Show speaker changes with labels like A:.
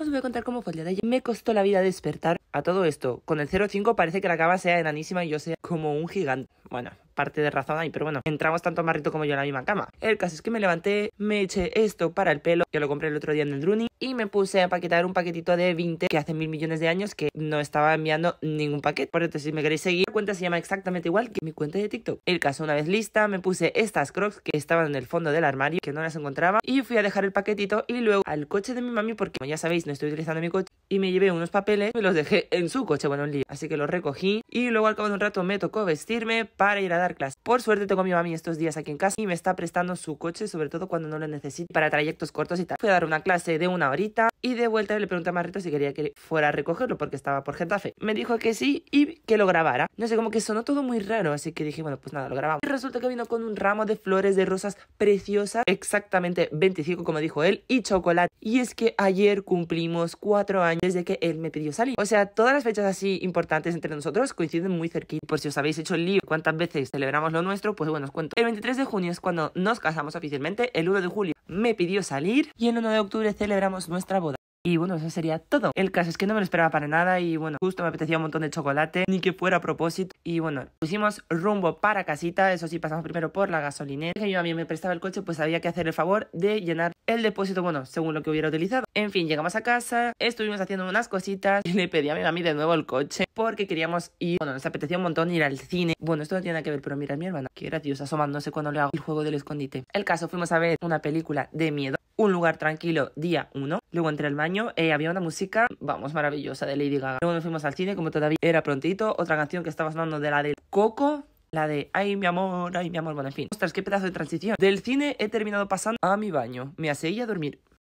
A: Os voy a contar cómo fue el día de ayer. Me costó la vida despertar. A todo esto, con el 05 parece que la cama sea enanísima y yo sea como un gigante. Bueno, parte de razón ahí, pero bueno, entramos tanto Marrito como yo en la misma cama. El caso es que me levanté, me eché esto para el pelo, que lo compré el otro día en el Druni, y me puse a paquetar un paquetito de 20 que hace mil millones de años que no estaba enviando ningún paquete. Por eso, si me queréis seguir, la cuenta se llama exactamente igual que mi cuenta de TikTok. El caso, una vez lista, me puse estas crocs que estaban en el fondo del armario, que no las encontraba, y fui a dejar el paquetito y luego al coche de mi mami, porque como ya sabéis, no estoy utilizando mi coche, y me llevé unos papeles, me los dejé en su coche, bueno, un lío. Así que los recogí y luego al cabo de un rato me tocó vestirme para ir a dar clase. Por suerte tengo a mi mami estos días aquí en casa y me está prestando su coche, sobre todo cuando no lo necesito, para trayectos cortos y tal. Fui a dar una clase de una horita y de vuelta le pregunté a Marrito si quería que fuera a recogerlo porque estaba por Getafe. Me dijo que sí y que lo grabara. No sé, como que sonó todo muy raro, así que dije, bueno, pues nada, lo grabamos. Y resulta que vino con un ramo de flores de rosas preciosas, exactamente 25 como dijo él, y chocolate. Y es que ayer cumplimos cuatro años desde que él me pidió salir. O sea, todas las fechas así importantes entre nosotros coinciden muy cerquita. Por si os habéis hecho el lío cuántas veces celebramos lo nuestro, pues bueno, os cuento. El 23 de junio es cuando nos casamos oficialmente, el 1 de julio me pidió salir y el 1 de octubre celebramos nuestra boda. Y bueno, eso sería todo. El caso es que no me lo esperaba para nada y bueno, justo me apetecía un montón de chocolate, ni que fuera a propósito. Y bueno, pusimos rumbo para casita, eso sí, pasamos primero por la gasolinera. Que a mí me prestaba el coche, pues había que hacer el favor de llenar el depósito, bueno, según lo que hubiera utilizado. En fin, llegamos a casa, estuvimos haciendo unas cositas y le pedí a mi mami de nuevo el coche porque queríamos ir, bueno, nos apetecía un montón ir al cine. Bueno, esto no tiene nada que ver, pero mira, mi hermana, qué graciosa, sé cuándo le hago el juego del escondite. El caso, fuimos a ver una película de miedo un lugar tranquilo día 1. Luego entré al baño, eh, había una música, vamos, maravillosa de Lady Gaga. Luego nos fuimos al cine, como todavía era prontito, otra canción que estaba sonando de la de Coco. La de, ay mi amor, ay mi amor, bueno, en fin. Ostras, qué pedazo de transición. Del cine he terminado pasando a mi baño. Me hacía a dormir.